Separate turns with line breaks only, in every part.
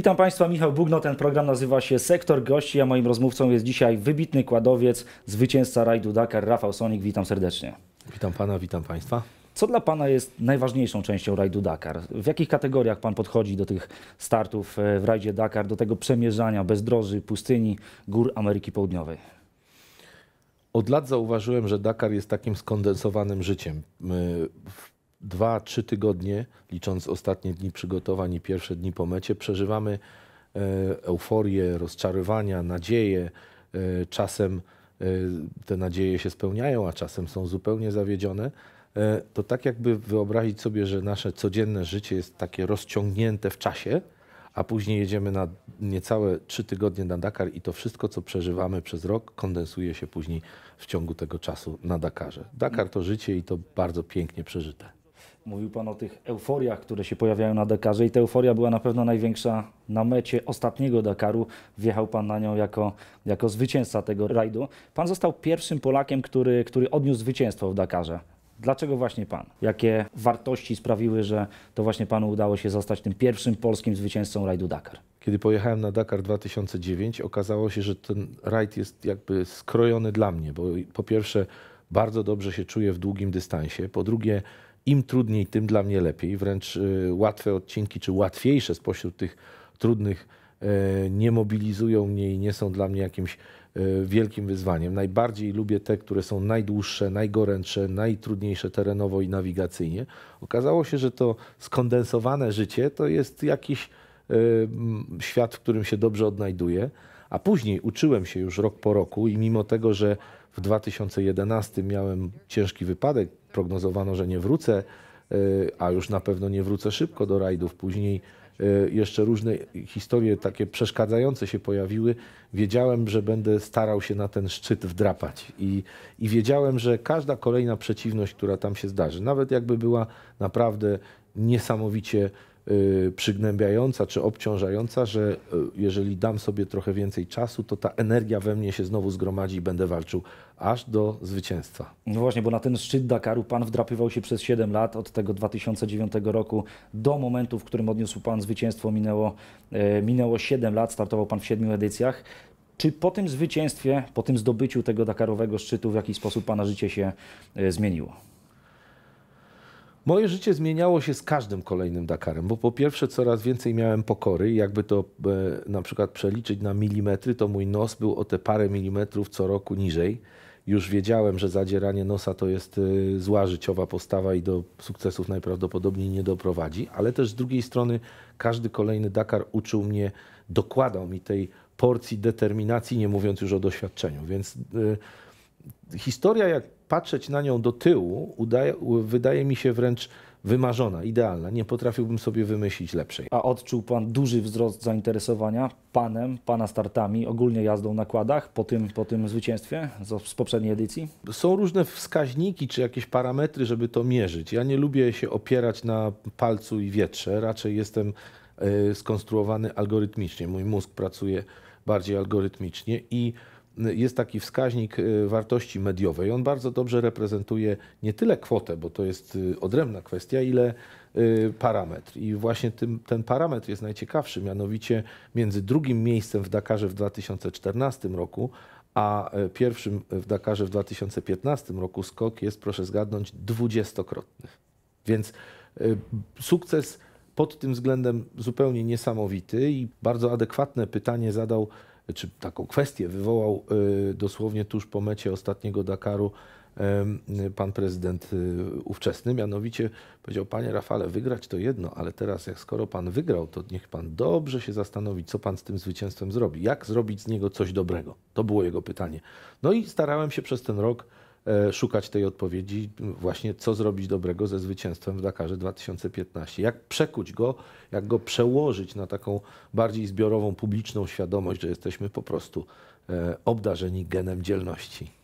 Witam Państwa, Michał Bugno. Ten program nazywa się Sektor Gości, a moim rozmówcą jest dzisiaj wybitny kładowiec, zwycięzca rajdu Dakar, Rafał Sonik. Witam serdecznie. Witam Pana, witam Państwa. Co dla Pana jest najważniejszą częścią rajdu Dakar? W jakich kategoriach Pan podchodzi do tych startów e, w rajdzie Dakar, do tego przemierzania bezdroży, pustyni, gór Ameryki Południowej? Od lat zauważyłem, że Dakar jest takim skondensowanym życiem. 2-3
tygodnie, licząc ostatnie dni przygotowań i pierwsze dni po mecie, przeżywamy e, euforię, rozczarowania, nadzieję. E, czasem e, te nadzieje się spełniają, a czasem są zupełnie zawiedzione. To tak jakby wyobrazić sobie, że nasze codzienne życie jest takie rozciągnięte w czasie, a później jedziemy na niecałe trzy tygodnie na Dakar i to wszystko, co przeżywamy przez rok, kondensuje się później w ciągu tego czasu na Dakarze. Dakar to życie i to bardzo pięknie przeżyte.
Mówił Pan o tych euforiach, które się pojawiają na Dakarze i ta euforia była na pewno największa na mecie ostatniego Dakaru. Wjechał Pan na nią jako, jako zwycięzca tego rajdu. Pan został pierwszym Polakiem, który, który odniósł zwycięstwo w Dakarze. Dlaczego właśnie Pan? Jakie wartości sprawiły, że to właśnie Panu udało się zostać tym pierwszym polskim zwycięzcą rajdu Dakar? Kiedy pojechałem na Dakar 2009, okazało się, że ten
rajd jest jakby skrojony dla mnie, bo po pierwsze bardzo dobrze się czuję w długim dystansie, po drugie im trudniej, tym dla mnie lepiej. Wręcz y, łatwe odcinki, czy łatwiejsze spośród tych trudnych, y, nie mobilizują mnie i nie są dla mnie jakimś y, wielkim wyzwaniem. Najbardziej lubię te, które są najdłuższe, najgorętsze, najtrudniejsze terenowo i nawigacyjnie. Okazało się, że to skondensowane życie to jest jakiś świat, w którym się dobrze odnajduję. A później uczyłem się już rok po roku i mimo tego, że w 2011 miałem ciężki wypadek, prognozowano, że nie wrócę, y, a już na pewno nie wrócę szybko do rajdów. Później y, jeszcze różne historie takie przeszkadzające się pojawiły. Wiedziałem, że będę starał się na ten szczyt wdrapać i, i wiedziałem, że każda kolejna przeciwność, która tam się zdarzy, nawet jakby była naprawdę niesamowicie Y, przygnębiająca czy obciążająca, że y, jeżeli
dam sobie trochę więcej czasu, to ta energia we mnie się znowu zgromadzi i będę walczył aż do zwycięstwa. No właśnie, bo na ten szczyt Dakaru pan wdrapywał się przez 7 lat, od tego 2009 roku do momentu, w którym odniósł pan zwycięstwo, minęło, e, minęło 7 lat, startował pan w 7 edycjach. Czy po tym zwycięstwie, po tym zdobyciu tego Dakarowego szczytu w jakiś sposób pana życie się e, zmieniło? Moje życie zmieniało
się z każdym kolejnym Dakarem, bo po pierwsze coraz więcej miałem pokory i jakby to e, na przykład przeliczyć na milimetry, to mój nos był o te parę milimetrów co roku niżej. Już wiedziałem, że zadzieranie nosa to jest e, zła życiowa postawa i do sukcesów najprawdopodobniej nie doprowadzi, ale też z drugiej strony każdy kolejny Dakar uczył mnie, dokładał mi tej porcji determinacji, nie mówiąc już o doświadczeniu, więc... E, historia, jak patrzeć na nią do tyłu, udaje, wydaje mi się wręcz wymarzona,
idealna. Nie potrafiłbym sobie wymyślić lepszej. A odczuł Pan duży wzrost zainteresowania Panem, Pana startami, ogólnie jazdą na kładach po tym, po tym zwycięstwie z poprzedniej edycji?
Są różne wskaźniki czy jakieś parametry, żeby to mierzyć. Ja nie lubię się opierać na palcu i wietrze. Raczej jestem e, skonstruowany algorytmicznie. Mój mózg pracuje bardziej algorytmicznie i jest taki wskaźnik y, wartości mediowej. On bardzo dobrze reprezentuje nie tyle kwotę, bo to jest y, odrębna kwestia, ile y, parametr. I właśnie tym, ten parametr jest najciekawszy, mianowicie między drugim miejscem w Dakarze w 2014 roku, a e, pierwszym w Dakarze w 2015 roku skok jest, proszę zgadnąć, dwudziestokrotny. Więc e, sukces pod tym względem zupełnie niesamowity i bardzo adekwatne pytanie zadał czy taką kwestię wywołał y, dosłownie tuż po mecie ostatniego Dakaru pan prezydent y, ówczesny, mianowicie powiedział, panie Rafale, wygrać to jedno, ale teraz jak skoro pan wygrał, to niech pan dobrze się zastanowi, co pan z tym zwycięstwem zrobi, jak zrobić z niego coś dobrego. To było jego pytanie. No i starałem się przez ten rok E, szukać tej odpowiedzi, właśnie co zrobić dobrego ze zwycięstwem w Dakarze 2015. Jak przekuć go, jak go przełożyć na taką bardziej zbiorową, publiczną
świadomość, że jesteśmy po prostu e, obdarzeni genem dzielności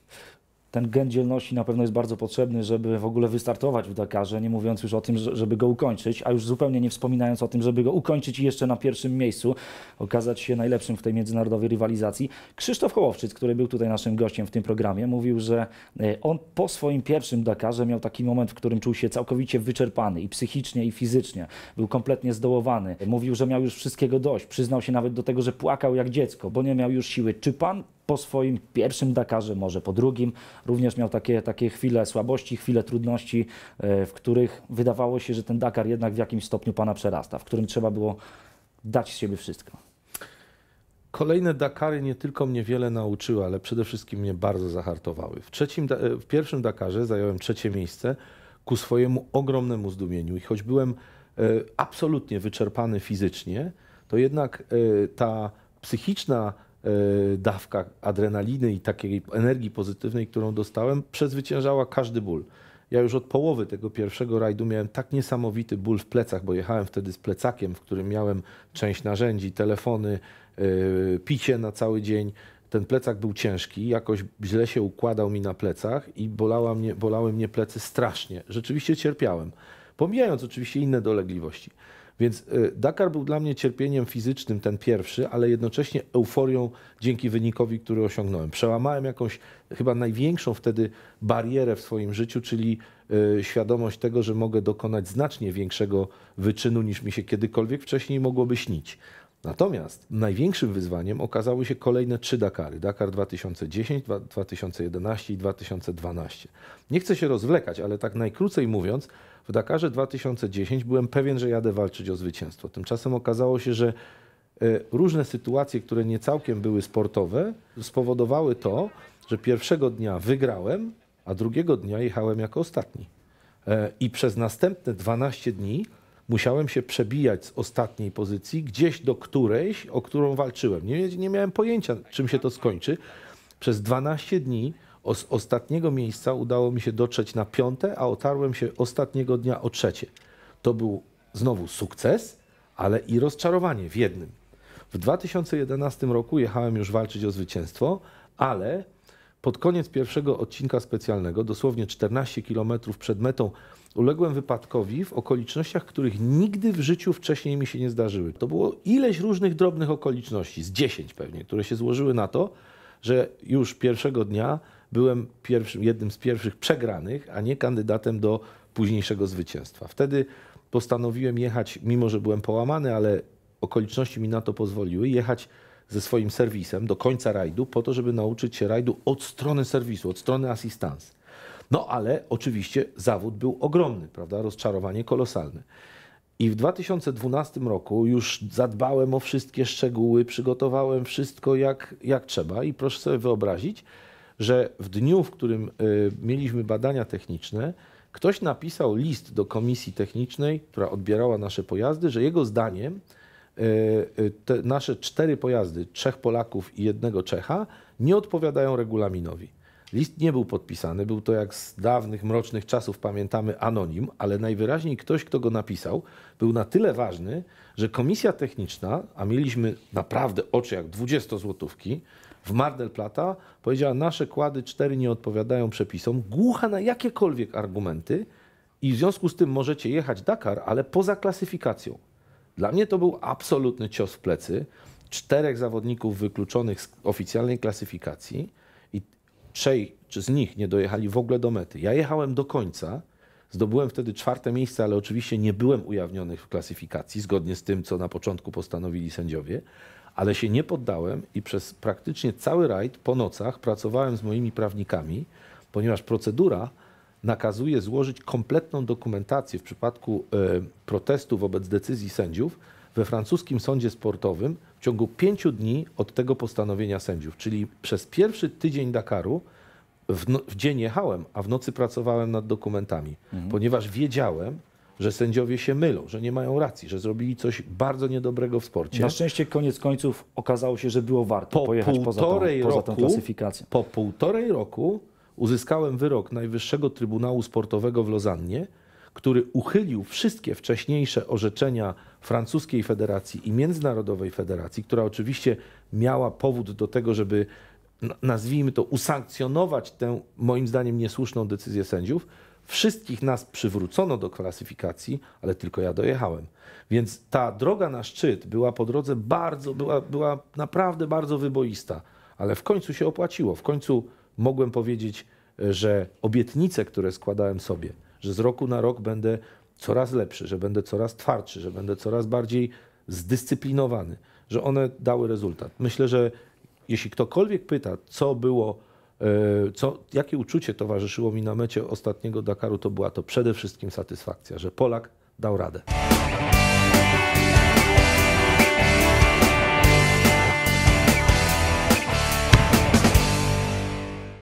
ten gen dzielności na pewno jest bardzo potrzebny, żeby w ogóle wystartować w Dakarze, nie mówiąc już o tym, żeby go ukończyć, a już zupełnie nie wspominając o tym, żeby go ukończyć i jeszcze na pierwszym miejscu okazać się najlepszym w tej międzynarodowej rywalizacji. Krzysztof Hołowczyc, który był tutaj naszym gościem w tym programie, mówił, że e, on po swoim pierwszym Dakarze miał taki moment, w którym czuł się całkowicie wyczerpany i psychicznie, i fizycznie. Był kompletnie zdołowany. Mówił, że miał już wszystkiego dość. Przyznał się nawet do tego, że płakał jak dziecko, bo nie miał już siły. Czy pan po swoim pierwszym Dakarze, może po drugim, również miał takie, takie chwile słabości, chwile trudności, e, w których wydawało się, że ten Dakar jednak w jakimś stopniu pana przerasta, w którym trzeba było dać z siebie wszystko. Kolejne Dakary nie tylko mnie wiele nauczyły, ale przede wszystkim mnie bardzo zahartowały. W, trzecim,
e, w pierwszym Dakarze zająłem trzecie miejsce ku swojemu ogromnemu zdumieniu i choć byłem e, absolutnie wyczerpany fizycznie, to jednak ta psychiczna E, dawka adrenaliny i takiej energii pozytywnej, którą dostałem, przezwyciężała każdy ból. Ja już od połowy tego pierwszego rajdu miałem tak niesamowity ból w plecach, bo jechałem wtedy z plecakiem, w którym miałem część narzędzi, telefony, e, picie na cały dzień. Ten plecak był ciężki, jakoś źle się układał mi na plecach i bolała mnie, bolały mnie plecy strasznie. Rzeczywiście cierpiałem pomijając oczywiście inne dolegliwości. Więc y, Dakar był dla mnie cierpieniem fizycznym, ten pierwszy, ale jednocześnie euforią dzięki wynikowi, który osiągnąłem. Przełamałem jakąś chyba największą wtedy barierę w swoim życiu, czyli y, świadomość tego, że mogę dokonać znacznie większego wyczynu niż mi się kiedykolwiek wcześniej mogłoby śnić. Natomiast największym wyzwaniem okazały się kolejne trzy Dakary. Dakar 2010, 2011 i 2012. Nie chcę się rozwlekać, ale tak najkrócej mówiąc, w Dakarze 2010 byłem pewien, że jadę walczyć o zwycięstwo. Tymczasem okazało się, że e, różne sytuacje, które nie całkiem były sportowe, spowodowały to, że pierwszego dnia wygrałem, a drugiego dnia jechałem jako ostatni. E, I przez następne 12 dni musiałem się przebijać z ostatniej pozycji gdzieś do którejś, o którą walczyłem. Nie, nie miałem pojęcia, czym się to skończy. Przez 12 dni z ostatniego miejsca udało mi się dotrzeć na piąte, a otarłem się ostatniego dnia o trzecie. To był znowu sukces, ale i rozczarowanie w jednym. W 2011 roku jechałem już walczyć o zwycięstwo, ale pod koniec pierwszego odcinka specjalnego, dosłownie 14 km przed metą, uległem wypadkowi w okolicznościach, których nigdy w życiu wcześniej mi się nie zdarzyły. To było ileś różnych drobnych okoliczności, z 10 pewnie, które się złożyły na to, że już pierwszego dnia byłem pierwszym, jednym z pierwszych przegranych, a nie kandydatem do późniejszego zwycięstwa. Wtedy postanowiłem jechać, mimo że byłem połamany, ale okoliczności mi na to pozwoliły, jechać ze swoim serwisem do końca rajdu, po to, żeby nauczyć się rajdu od strony serwisu, od strony asystans. No ale oczywiście zawód był ogromny, prawda? Rozczarowanie kolosalne. I w 2012 roku już zadbałem o wszystkie szczegóły, przygotowałem wszystko jak, jak trzeba i proszę sobie wyobrazić, że w dniu, w którym y, mieliśmy badania techniczne, ktoś napisał list do komisji technicznej, która odbierała nasze pojazdy, że jego zdaniem Y, y, te nasze cztery pojazdy, trzech Polaków i jednego Czecha, nie odpowiadają regulaminowi. List nie był podpisany, był to jak z dawnych, mrocznych czasów pamiętamy anonim, ale najwyraźniej ktoś, kto go napisał, był na tyle ważny, że komisja techniczna, a mieliśmy naprawdę oczy jak 20 złotówki, w Mar del Plata powiedziała, nasze kłady cztery nie odpowiadają przepisom, głucha na jakiekolwiek argumenty i w związku z tym możecie jechać Dakar, ale poza klasyfikacją. Dla mnie to był absolutny cios w plecy. Czterech zawodników wykluczonych z oficjalnej klasyfikacji i trzej czy z nich nie dojechali w ogóle do mety. Ja jechałem do końca. Zdobyłem wtedy czwarte miejsce, ale oczywiście nie byłem ujawniony w klasyfikacji, zgodnie z tym, co na początku postanowili sędziowie, ale się nie poddałem i przez praktycznie cały rajd po nocach pracowałem z moimi prawnikami, ponieważ procedura nakazuje złożyć kompletną dokumentację w przypadku e, protestu wobec decyzji sędziów we francuskim sądzie sportowym w ciągu pięciu dni od tego postanowienia sędziów. Czyli przez pierwszy tydzień Dakaru w, no, w dzień jechałem, a w nocy pracowałem nad dokumentami, mhm. ponieważ wiedziałem, że sędziowie się mylą, że nie mają racji, że zrobili coś bardzo niedobrego w sporcie. Na
szczęście koniec końców okazało
się, że było warto po pojechać poza tą, roku, poza tą Po półtorej roku uzyskałem wyrok Najwyższego Trybunału Sportowego w Lozannie, który uchylił wszystkie wcześniejsze orzeczenia Francuskiej Federacji i Międzynarodowej Federacji, która oczywiście miała powód do tego, żeby nazwijmy to usankcjonować tę moim zdaniem niesłuszną decyzję sędziów. Wszystkich nas przywrócono do klasyfikacji, ale tylko ja dojechałem. Więc ta droga na szczyt była po drodze bardzo, była, była naprawdę bardzo wyboista, ale w końcu się opłaciło. W końcu mogłem powiedzieć, że obietnice, które składałem sobie, że z roku na rok będę coraz lepszy, że będę coraz twardszy, że będę coraz bardziej zdyscyplinowany, że one dały rezultat. Myślę, że jeśli ktokolwiek pyta, co było, e, co, jakie uczucie towarzyszyło mi na mecie ostatniego Dakaru, to była to przede wszystkim satysfakcja, że Polak dał radę.